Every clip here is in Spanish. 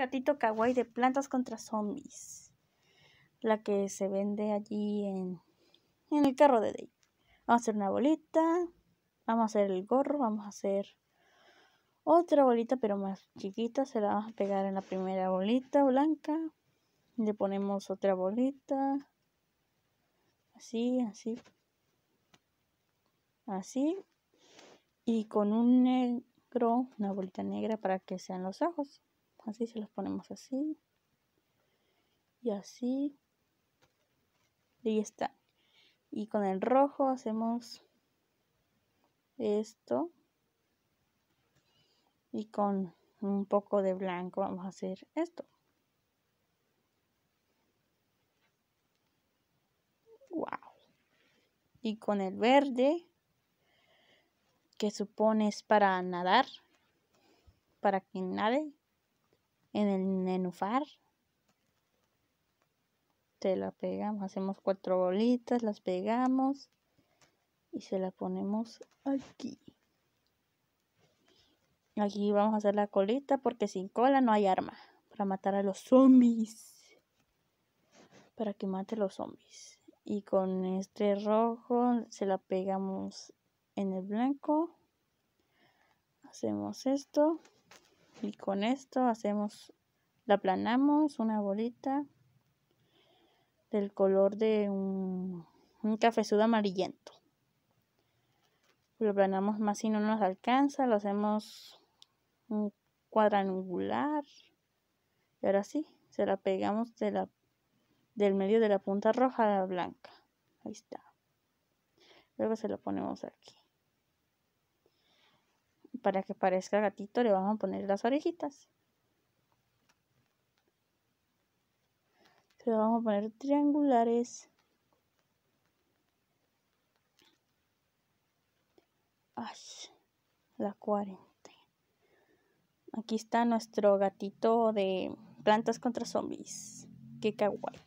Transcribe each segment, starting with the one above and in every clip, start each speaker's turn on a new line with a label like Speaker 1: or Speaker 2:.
Speaker 1: gatito kawaii de plantas contra zombies. La que se vende allí en, en el carro de Day Vamos a hacer una bolita. Vamos a hacer el gorro. Vamos a hacer otra bolita, pero más chiquita. Se la vamos a pegar en la primera bolita blanca. Le ponemos otra bolita. Así, así. Así. Y con un negro, una bolita negra para que sean los ojos. Así se los ponemos así. Y así. Y está. Y con el rojo hacemos esto. Y con un poco de blanco vamos a hacer esto. Wow. Y con el verde, que supone es para nadar, para que nade, en el nenufar. Te la pegamos, hacemos cuatro bolitas, las pegamos y se la ponemos aquí. Aquí vamos a hacer la colita porque sin cola no hay arma para matar a los zombies. Para que mate los zombies. Y con este rojo se la pegamos en el blanco. Hacemos esto y con esto hacemos la aplanamos una bolita del color de un, un cafezudo amarillento lo aplanamos más si no nos alcanza lo hacemos un cuadrangular y ahora sí se la pegamos de la, del medio de la punta roja a la blanca ahí está luego se la ponemos aquí para que parezca gatito le vamos a poner las orejitas. Le vamos a poner triangulares. Ay, la 40. Aquí está nuestro gatito de plantas contra zombies. Que kawaii.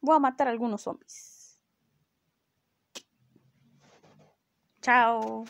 Speaker 1: Voy a matar algunos zombies. Chao.